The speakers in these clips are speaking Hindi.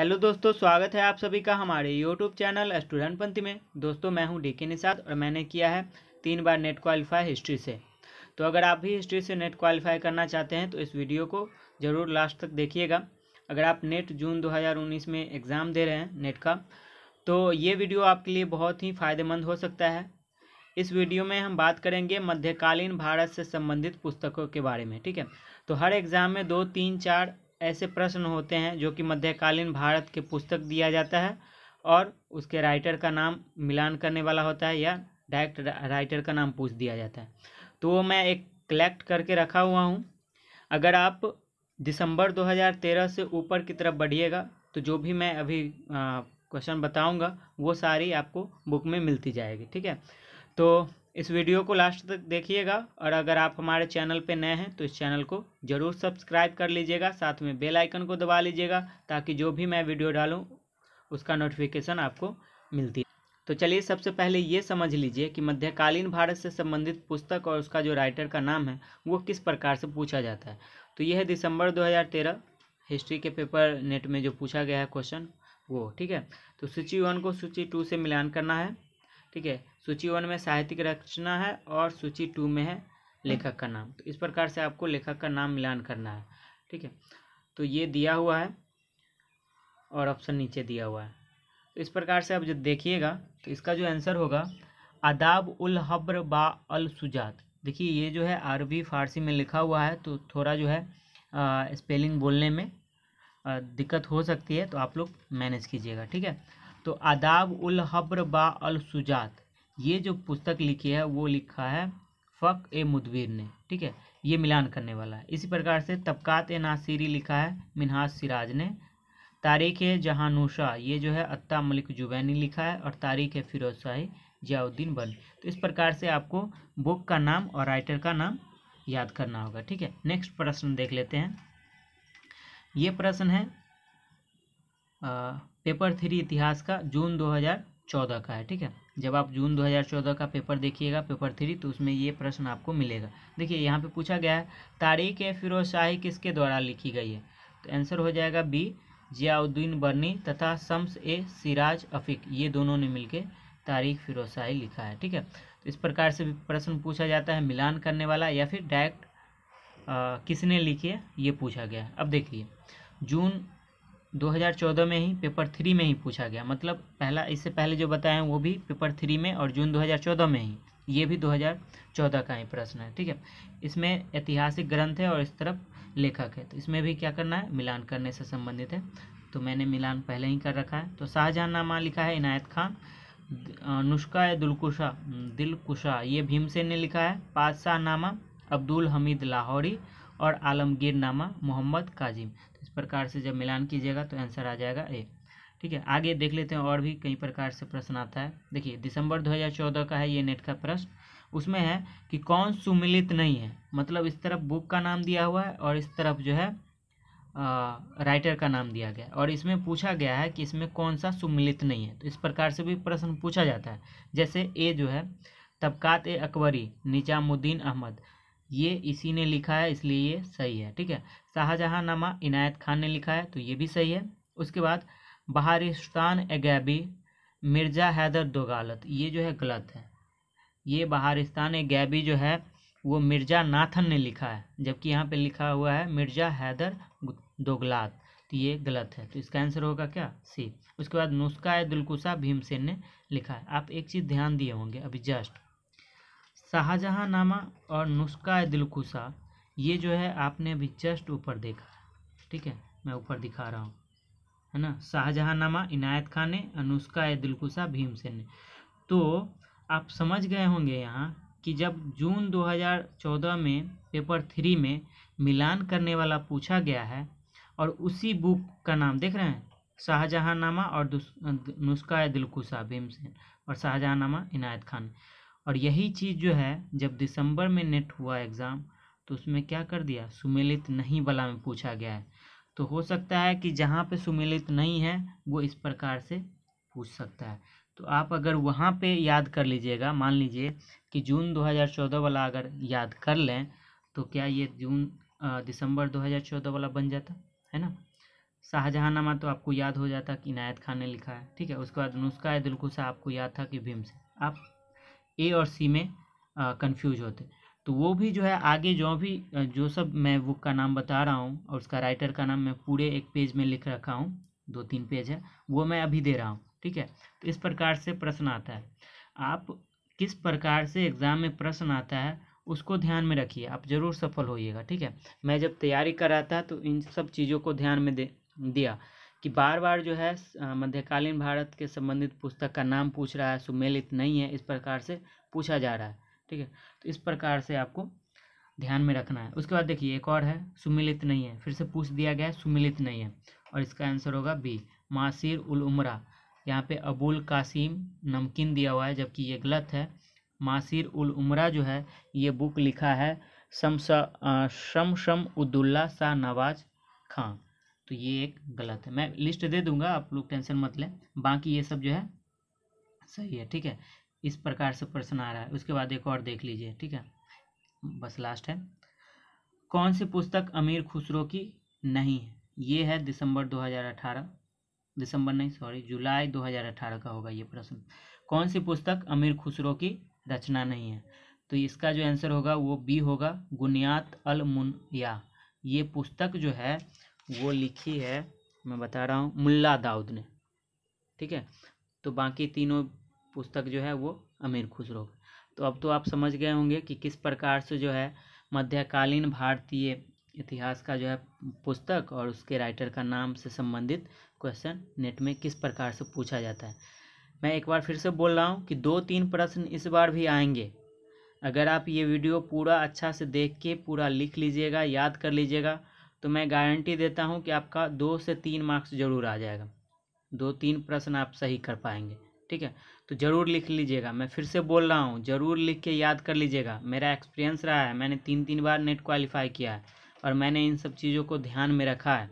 हेलो दोस्तों स्वागत है आप सभी का हमारे यूट्यूब चैनल स्टूडेंट पंथी में दोस्तों मैं हूं डीके निषाद और मैंने किया है तीन बार नेट क्वालिफाई हिस्ट्री से तो अगर आप भी हिस्ट्री से नेट क्वालिफाई करना चाहते हैं तो इस वीडियो को ज़रूर लास्ट तक देखिएगा अगर आप नेट जून 2019 में एग्ज़ाम दे रहे हैं नेट का तो ये वीडियो आपके लिए बहुत ही फ़ायदेमंद हो सकता है इस वीडियो में हम बात करेंगे मध्यकालीन भारत से संबंधित पुस्तकों के बारे में ठीक है तो हर एग्ज़ाम में दो तीन चार ऐसे प्रश्न होते हैं जो कि मध्यकालीन भारत के पुस्तक दिया जाता है और उसके राइटर का नाम मिलान करने वाला होता है या डायरेक्ट राइटर का नाम पूछ दिया जाता है तो वो मैं एक कलेक्ट करके रखा हुआ हूँ अगर आप दिसंबर 2013 से ऊपर की तरफ बढ़िएगा तो जो भी मैं अभी क्वेश्चन बताऊँगा वो सारी आपको बुक में मिलती जाएगी ठीक है तो इस वीडियो को लास्ट तक देखिएगा और अगर आप हमारे चैनल पर नए हैं तो इस चैनल को ज़रूर सब्सक्राइब कर लीजिएगा साथ में बेल आइकन को दबा लीजिएगा ताकि जो भी मैं वीडियो डालूँ उसका नोटिफिकेशन आपको मिलती तो चलिए सबसे पहले ये समझ लीजिए कि मध्यकालीन भारत से संबंधित पुस्तक और उसका जो राइटर का नाम है वो किस प्रकार से पूछा जाता है तो यह है दिसंबर दो हिस्ट्री के पेपर नेट में जो पूछा गया है क्वेश्चन वो ठीक है तो सूची वन को सूची टू से मिलान करना है ठीक है सूची वन में साहित्यिक रचना है और सूची टू में है लेखक का नाम तो इस प्रकार से आपको लेखक का नाम मिलान करना है ठीक है तो ये दिया हुआ है और ऑप्शन नीचे दिया हुआ है तो इस प्रकार से आप जब देखिएगा तो इसका जो आंसर होगा आदाब उल हब्र बा अल सुजात देखिए ये जो है अरबी फारसी में लिखा हुआ है तो थोड़ा जो है आ, स्पेलिंग बोलने में आ, दिक्कत हो सकती है तो आप लोग मैनेज कीजिएगा ठीक है तो आदाब उल हब्र बा अल सुजात ये जो पुस्तक लिखी है वो लिखा है फ़क ए मुदबीर ने ठीक है ये मिलान करने वाला है इसी प्रकार से तबकात ए नासिरी लिखा है मिनहाज सिराज ने तारीख जहानुशा ये जो है अत्ता मलिक जुबैनी लिखा है और तारीख है फिरोज शाही जियाउद्दीन बन तो इस प्रकार से आपको बुक का नाम और राइटर का नाम याद करना होगा ठीक है नेक्स्ट प्रश्न देख लेते हैं ये प्रश्न है आ, पेपर थ्री इतिहास का जून 2014 का है ठीक है जब आप जून 2014 का पेपर देखिएगा पेपर थ्री तो उसमें ये प्रश्न आपको मिलेगा देखिए यहाँ पे पूछा गया है तारीख फिरोज शाही किसके द्वारा लिखी गई है तो आंसर हो जाएगा बी जियाउद्दीन बर्नी तथा शम्स ए सिराज अफीक ये दोनों ने मिलकर तारीख फिरोज शाही लिखा है ठीक है तो इस प्रकार से प्रश्न पूछा जाता है मिलान करने वाला या फिर डायरेक्ट किसने लिखी है ये पूछा गया है अब देखिए जून 2014 में ही पेपर थ्री में ही पूछा गया मतलब पहला इससे पहले जो बताया वो भी पेपर थ्री में और जून 2014 में ही ये भी 2014 का ही प्रश्न है ठीक है इसमें ऐतिहासिक ग्रंथ है और इस तरफ लेखक है तो इसमें भी क्या करना है मिलान करने से संबंधित है तो मैंने मिलान पहले ही कर रखा है तो शाहजहां नामा लिखा है इनायत खान नुस्खा है दिलकुशा दिलकुशा ये भीमसेन ने लिखा है पादशाह नामा अब्दुल हमीद लाहौरी और आलमगीर नामा मोहम्मद काजिम इस प्रकार से जब मिलान कीजिएगा तो आंसर आ जाएगा ए ठीक है आगे देख लेते हैं और भी कई प्रकार से प्रश्न आता है देखिए दिसंबर 2014 का है ये नेट का प्रश्न उसमें है कि कौन सुमिलित नहीं है मतलब इस तरफ बुक का नाम दिया हुआ है और इस तरफ जो है आ, राइटर का नाम दिया गया और इसमें पूछा गया है कि इसमें कौन सा सुमिलित नहीं है तो इस प्रकार से भी प्रश्न पूछा जाता है जैसे ए जो है तबकात ए अकबरी निजामुद्दीन अहमद ये इसी ने लिखा है इसलिए ये सही है ठीक है शाहजहाँ नामा इनायत खान ने लिखा है तो ये भी सही है उसके बाद बहारिस्तान एगैबी मिर्ज़ा हैदर दोगालत ये जो है गलत है ये बहारिस्तान एगैबी जो है वो मिर्ज़ा नाथन ने लिखा है जबकि यहाँ पे लिखा हुआ है मिर्ज़ा हैदर दोगलात तो ये गलत है तो इसका आंसर होगा क्या सी उसके बाद नुस्खा दिलकुशा भीमसेन ने लिखा है आप एक चीज़ ध्यान दिए होंगे अभी जस्ट शाहजहाँ नामा और नुस्खा दिलखुशा ये जो है आपने अभी जस्ट ऊपर देखा ठीक है मैं ऊपर दिखा रहा हूँ है ना शाहजहाँ नामा इनायत खान ने अनुष्का दिलकुशा भीमसेन ने तो आप समझ गए होंगे यहाँ कि जब जून 2014 में पेपर थ्री में मिलान करने वाला पूछा गया है और उसी बुक का नाम देख रहे हैं शाहजहाँ नामा और नुस्खा दिलकुशा भीमसेन और शाहजहाँ नामा इनायत खान और यही चीज़ जो है जब दिसंबर में नेट हुआ एग्ज़ाम तो उसमें क्या कर दिया सुमेलित नहीं वाला में पूछा गया है तो हो सकता है कि जहाँ पे सुमेलित नहीं है वो इस प्रकार से पूछ सकता है तो आप अगर वहाँ पे याद कर लीजिएगा मान लीजिए कि जून 2014 वाला अगर याद कर लें तो क्या ये जून दिसंबर 2014 वाला बन जाता है ना शाहजहाँनामा तो आपको याद हो जाता कि इनायत खान ने लिखा है ठीक है उसके बाद नुस्खा दिलकुशा आपको याद था कि भीम से आप ए और सी में कंफ्यूज होते तो वो भी जो है आगे जो भी जो सब मैं बुक का नाम बता रहा हूँ और उसका राइटर का नाम मैं पूरे एक पेज में लिख रखा हूँ दो तीन पेज है वो मैं अभी दे रहा हूँ ठीक है तो इस प्रकार से प्रश्न आता है आप किस प्रकार से एग्ज़ाम में प्रश्न आता है उसको ध्यान में रखिए आप ज़रूर सफल होइएगा ठीक है मैं जब तैयारी कर रहा था तो इन सब चीज़ों को ध्यान में दे दिया कि बार बार जो है मध्यकालीन भारत के संबंधित पुस्तक का नाम पूछ रहा है सुमेलित नहीं है इस प्रकार से पूछा जा रहा है ठीक है तो इस प्रकार से आपको ध्यान में रखना है उसके बाद देखिए एक और है सुमिलित नहीं है फिर से पूछ दिया गया है सुमिलित नहीं है और इसका आंसर होगा बी मासिर उल उमरा यहाँ पे अबुल कासिम नमकीन दिया हुआ है जबकि ये गलत है मासिर उल उमरा जो है ये बुक लिखा है शमशम शम उद्दुल्ला शाह नवाज खां तो ये एक गलत है मैं लिस्ट दे दूंगा आप लोग टेंशन मत लें बाकी ये सब जो है सही है ठीक है इस प्रकार से प्रश्न आ रहा है उसके बाद एक और देख लीजिए ठीक है बस लास्ट है कौन सी पुस्तक अमीर खुसरो की नहीं है ये है दिसंबर 2018 दिसंबर नहीं सॉरी जुलाई 2018 का होगा ये प्रश्न कौन सी पुस्तक अमीर खुसरो की रचना नहीं है तो इसका जो आंसर होगा वो बी होगा गुनियात अल मुनिया ये पुस्तक जो है वो लिखी है मैं बता रहा हूँ मुल्ला दाऊद ने ठीक है तो बाकी तीनों पुस्तक जो है वो अमीर खुसरो तो अब तो आप समझ गए होंगे कि किस प्रकार से जो है मध्यकालीन भारतीय इतिहास का जो है पुस्तक और उसके राइटर का नाम से संबंधित क्वेश्चन नेट में किस प्रकार से पूछा जाता है मैं एक बार फिर से बोल रहा हूँ कि दो तीन प्रश्न इस बार भी आएंगे अगर आप ये वीडियो पूरा अच्छा से देख के पूरा लिख लीजिएगा याद कर लीजिएगा तो मैं गारंटी देता हूँ कि आपका दो से तीन मार्क्स जरूर आ जाएगा दो तीन प्रश्न आप सही कर पाएंगे ठीक है तो ज़रूर लिख लीजिएगा मैं फिर से बोल रहा हूँ ज़रूर लिख के याद कर लीजिएगा मेरा एक्सपीरियंस रहा है मैंने तीन तीन बार नेट क्वालिफाई किया है और मैंने इन सब चीज़ों को ध्यान में रखा है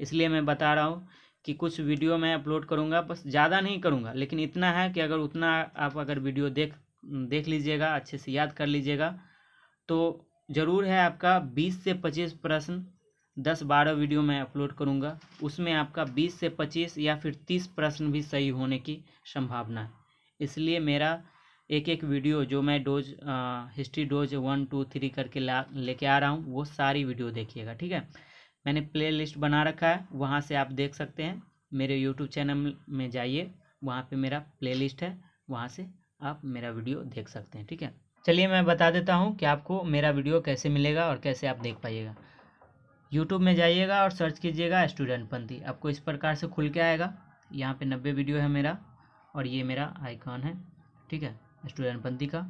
इसलिए मैं बता रहा हूँ कि कुछ वीडियो मैं अपलोड करूँगा बस ज़्यादा नहीं करूँगा लेकिन इतना है कि अगर उतना आप अगर वीडियो देख देख लीजिएगा अच्छे से याद कर लीजिएगा तो ज़रूर है आपका बीस से पच्चीस प्रश्न दस बारह वीडियो मैं अपलोड करूँगा उसमें आपका बीस से पच्चीस या फिर तीस प्रश्न भी सही होने की संभावना है इसलिए मेरा एक एक वीडियो जो मैं डोज हिस्ट्री डोज वन टू थ्री करके ला लेके आ रहा हूँ वो सारी वीडियो देखिएगा ठीक है मैंने प्लेलिस्ट बना रखा है वहाँ से आप देख सकते हैं मेरे यूट्यूब चैनल में जाइए वहाँ पे मेरा प्लेलिस्ट है वहाँ से आप मेरा वीडियो देख सकते हैं ठीक है चलिए मैं बता देता हूँ कि आपको मेरा वीडियो कैसे मिलेगा और कैसे आप देख पाइएगा यूट्यूब में जाइएगा और सर्च कीजिएगा स्टूडेंट पंथी आपको इस प्रकार से खुल के आएगा यहाँ पे नब्बे वीडियो है मेरा और ये मेरा आइकॉन है ठीक है स्टूडेंट पंथी का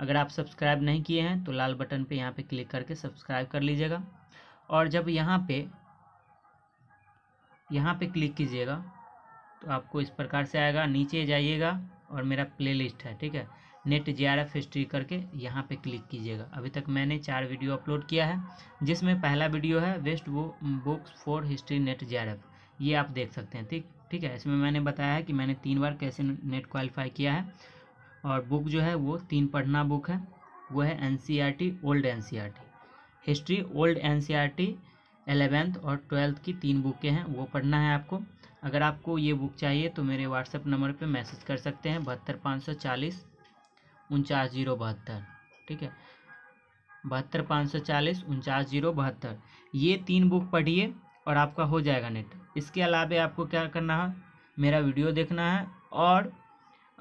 अगर आप सब्सक्राइब नहीं किए हैं तो लाल बटन पे यहाँ पे क्लिक करके सब्सक्राइब कर लीजिएगा और जब यहाँ पे यहाँ पे क्लिक कीजिएगा तो आपको इस प्रकार से आएगा नीचे जाइएगा और मेरा प्ले है ठीक है NET J R F history करके यहाँ पे क्लिक कीजिएगा अभी तक मैंने चार वीडियो अपलोड किया है जिसमें पहला वीडियो है वेस्ट वो books for history NET J R F ये आप देख सकते हैं ठीक ठीक है इसमें मैंने बताया है कि मैंने तीन बार कैसे नेट क्वालिफाई किया है और बुक जो है वो तीन पढ़ना बुक है वो है N C R T old N C R T history old N C R T eleventh और ट्वेल्थ की तीन बुकें हैं वो पढ़ना है आपको अगर आपको ये बुक चाहिए तो मेरे व्हाट्सएप नंबर पे मैसेज कर सकते हैं बहत्तर पाँच सौ चालीस उनचास जीरो बहत्तर ठीक है बहत्तर पाँच सौ चालीस उनचास जीरो बहत्तर ये तीन बुक पढ़िए और आपका हो जाएगा नेट इसके अलावा आपको क्या करना है मेरा वीडियो देखना है और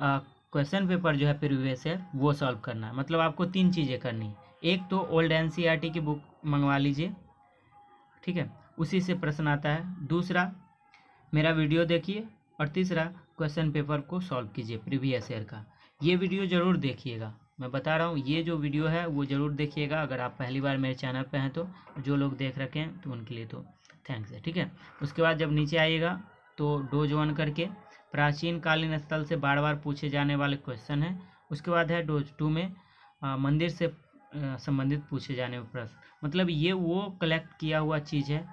क्वेश्चन पेपर जो है प्रीवियस है वो सॉल्व करना है मतलब आपको तीन चीज़ें करनी है एक तो ओल्ड एन की बुक मंगवा लीजिए ठीक है उसी से प्रश्न आता है दूसरा मेरा वीडियो देखिए और तीसरा क्वेश्चन पेपर को सॉल्व कीजिए प्रीवियस ईयर का ये वीडियो ज़रूर देखिएगा मैं बता रहा हूँ ये जो वीडियो है वो ज़रूर देखिएगा अगर आप पहली बार मेरे चैनल पर हैं तो जो लोग देख रखे हैं तो उनके लिए तो थैंक्स है ठीक है उसके बाद जब नीचे आइएगा तो डोज वन करके प्राचीन कालीन स्थल से बार बार पूछे जाने वाले क्वेश्चन हैं उसके बाद है डोज टू में आ, मंदिर से संबंधित पूछे जाने वाले प्रश्न मतलब ये वो कलेक्ट किया हुआ चीज़ है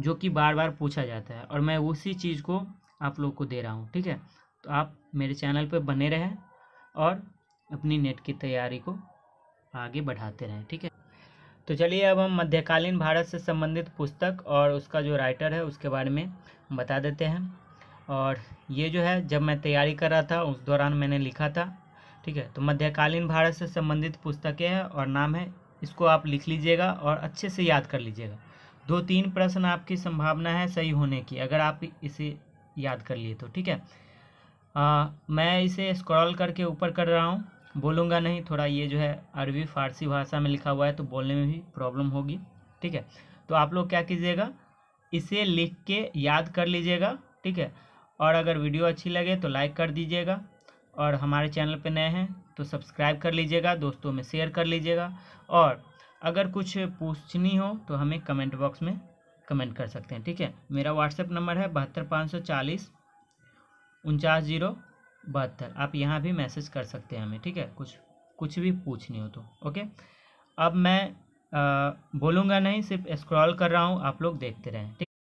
जो कि बार बार पूछा जाता है और मैं उसी चीज़ को आप लोग को दे रहा हूँ ठीक है तो आप मेरे चैनल पर बने रहें और अपनी नेट की तैयारी को आगे बढ़ाते रहें ठीक है तो चलिए अब हम मध्यकालीन भारत से संबंधित पुस्तक और उसका जो राइटर है उसके बारे में बता देते हैं और ये जो है जब मैं तैयारी कर रहा था उस दौरान मैंने लिखा था ठीक है तो मध्यकालीन भारत से संबंधित पुस्तकें हैं और नाम है इसको आप लिख लीजिएगा और अच्छे से याद कर लीजिएगा दो तीन प्रश्न आपकी संभावना है सही होने की अगर आप इसे याद कर लिए तो ठीक है आ, मैं इसे स्क्रॉल करके ऊपर कर रहा हूँ बोलूँगा नहीं थोड़ा ये जो है अरबी फारसी भाषा में लिखा हुआ है तो बोलने में भी प्रॉब्लम होगी ठीक है तो आप लोग क्या कीजिएगा इसे लिख के याद कर लीजिएगा ठीक है और अगर वीडियो अच्छी लगे तो लाइक कर दीजिएगा और हमारे चैनल पर नए हैं तो सब्सक्राइब कर लीजिएगा दोस्तों में शेयर कर लीजिएगा और अगर कुछ पूछनी हो तो हमें कमेंट बॉक्स में कमेंट कर सकते हैं ठीक है मेरा व्हाट्सएप नंबर है बहत्तर पाँच सौ चालीस उनचास जीरो बहत्तर आप यहाँ भी मैसेज कर सकते हैं हमें ठीक है कुछ कुछ भी पूछनी हो तो ओके अब मैं बोलूँगा नहीं सिर्फ स्क्रॉल कर रहा हूँ आप लोग देखते रहें ठीक